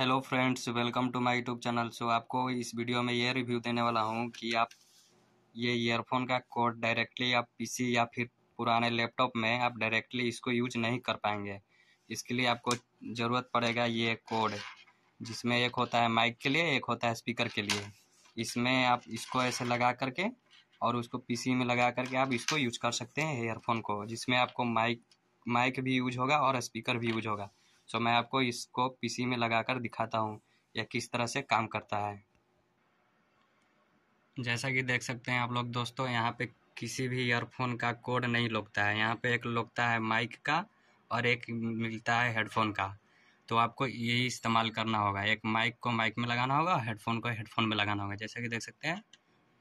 hello friends welcome to my YouTube channel so आपको इस video में ये रिव्यू देने वाला हूँ कि आप ये ईयरफोन का कोड डायरेक्टली आप पीसी या फिर पुराने लैपटॉप में आप डायरेक्टली इसको यूज नहीं कर पाएंगे इसके लिए आपको ज़रूरत पड़ेगा ये कोड जिसमें एक होता है माइक के लिए एक होता है स्पीकर के लिए इसमें आप इसको ऐसे लगा करके और उसको पी में लगा करके आप इसको यूज कर सकते हैं ईयरफोन को जिसमें आपको माइक माइक भी यूज होगा और स्पीकर भी यूज होगा सो मैं आपको इसको पीसी में लगाकर दिखाता हूँ यह किस तरह से काम करता है जैसा कि देख सकते हैं आप लोग दोस्तों यहाँ पे किसी भी ईयरफोन का कोड नहीं लगता है यहाँ पे एक लगता है माइक का और एक मिलता है हेडफोन का तो आपको यही इस्तेमाल करना होगा एक माइक को माइक में लगाना होगा हेडफोन को हेडफोन में लगाना होगा जैसा कि देख सकते हैं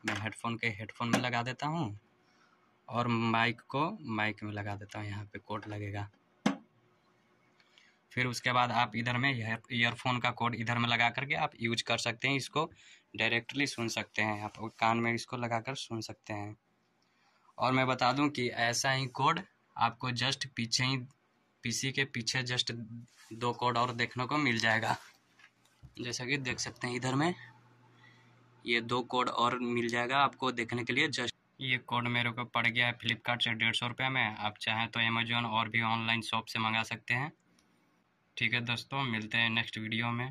मैं हेडफोन के हेडफोन में लगा देता हूँ और माइक को माइक में लगा देता हूँ यहाँ पे कोड लगेगा फिर उसके बाद आप इधर में ईयरफोन का कोड इधर में लगा करके आप यूज कर सकते हैं इसको डायरेक्टली सुन सकते हैं आप कान में इसको लगा कर सुन सकते हैं और मैं बता दूं कि ऐसा ही कोड आपको जस्ट पीछे ही पीसी के पीछे जस्ट दो कोड और देखने को मिल जाएगा जैसा कि देख सकते हैं इधर में ये दो कोड और मिल जाएगा आपको देखने के लिए जस्ट ये कोड मेरे को पड़ गया है फ्लिपकार्ट से डेढ़ सौ रुपये में आप चाहें तो अमेजोन और भी ऑनलाइन शॉप से मंगा सकते हैं ठीक है दोस्तों मिलते हैं नेक्स्ट वीडियो में